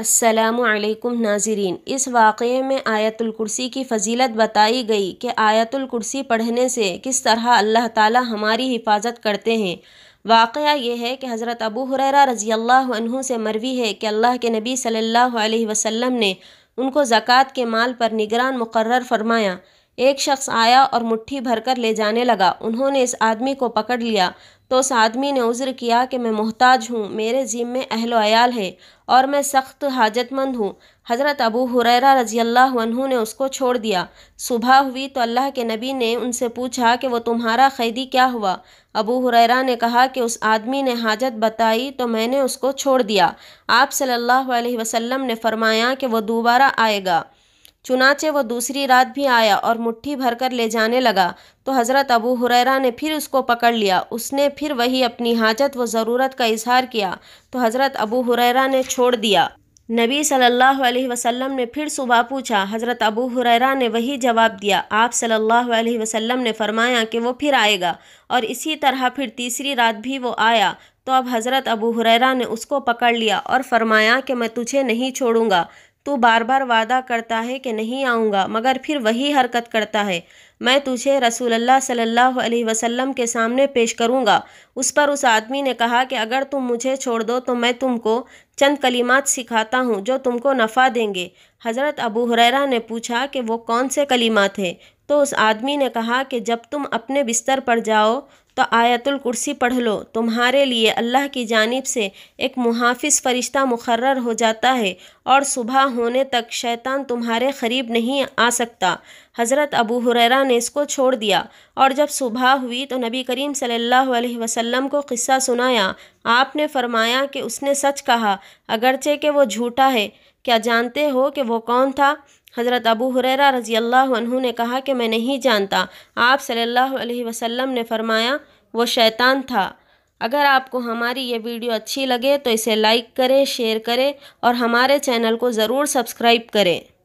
असलकुम नाजरीन इस वाक़े में आयतुल कुर्सी की फजीलत बताई गई कि आयतुल कुर्सी पढ़ने से किस तरह अल्लाह ताला हमारी हिफाजत करते हैं वाक़ यह है कि हज़रत अबू हुररा रज़ी अल्लाह से मरवी है कि अल्लाह के नबी सल्लल्लाहु अलैहि वसल्लम ने उनको ज़क़़त के माल पर निगरान मुकर फरमाया एक शख्स आया और मुट्ठी भरकर ले जाने लगा उन्होंने इस आदमी को पकड़ लिया तो उस आदमी ने उज़्र किया कि मैं मोहताज हूँ मेरे ज़िम्मे अहल आयाल है और मैं सख्त हाजतमंद हूँ हज़रत अबू हुरैरा रजी अल्लाह ने उसको छोड़ दिया सुबह हुई तो अल्लाह के नबी ने उनसे पूछा कि वो तुम्हारा कैदी क्या हुआ अबू हुरैरा ने कहा कि उस आदमी ने हाजत बताई तो मैंने उसको छोड़ दिया आप सल्लल्लाहु अलैहि वसल्लम ने फरमाया कि वह दोबारा आएगा चुनाचे वह दूसरी रात भी आया और मुट्ठी भरकर ले जाने लगा तो हज़रत अबू हुरैरा ने फिर उसको पकड़ लिया उसने फिर वही अपनी हाजत व ज़रूरत का इजहार किया तो हज़रत अबू हुरैरा ने छोड़ दिया नबी सल्लल्लाहु अलैहि वसल्लम ने फिर सुबह पूछा हज़रत अबू हुरैरा ने वही जवाब दिया आप सल्लल्लाहु अलैहि वसल्लम ने फरमाया कि वो फिर आएगा और इसी तरह फिर तीसरी रात भी वो आया तो अब हज़रत अबू हुरैरा ने उसको पकड़ लिया और फरमाया कि मैं तुझे नहीं छोड़ूंगा तू बार बार वादा करता है कि नहीं आऊँगा मगर फिर वही हरकत करता है मैं तुझे अल्लाह सल्लल्लाहु अलैहि वसल्लम के सामने पेश करूँगा उस पर उस आदमी ने कहा कि अगर तुम मुझे छोड़ दो तो मैं तुमको चंद कलिमात सिखाता हूँ जो तुमको नफ़ा देंगे हज़रत अबू हुरैरा ने पूछा कि वो कौन से कलीमात हैं तो उस आदमी ने कहा कि जब तुम अपने बिस्तर पर जाओ तो आयतुल कुर्सी पढ़ लो तुम्हारे लिए अल्लाह की जानिब से एक मुहाफ़ फ़रिश्ता मुकर्र हो जाता है और सुबह होने तक शैतान तुम्हारे क़रीब नहीं आ सकता हज़रत अबू हुररा ने इसको छोड़ दिया और जब सुबह हुई तो नबी करीम सल्लल्लाहु अलैहि वसल्लम को किस्सा सुनाया आपने फरमाया कि उसने सच कहा अगरचे कि वो झूठा है क्या जानते हो कि वो कौन था हज़रत अबू हुररा रज़ी अल्लाह ने कहा कि मैं नहीं जानता आप सल्लल्लाहु अलैहि वसल्लम ने फरमाया वो शैतान था अगर आपको हमारी ये वीडियो अच्छी लगे तो इसे लाइक करें शेयर करें और हमारे चैनल को ज़रूर सब्सक्राइब करें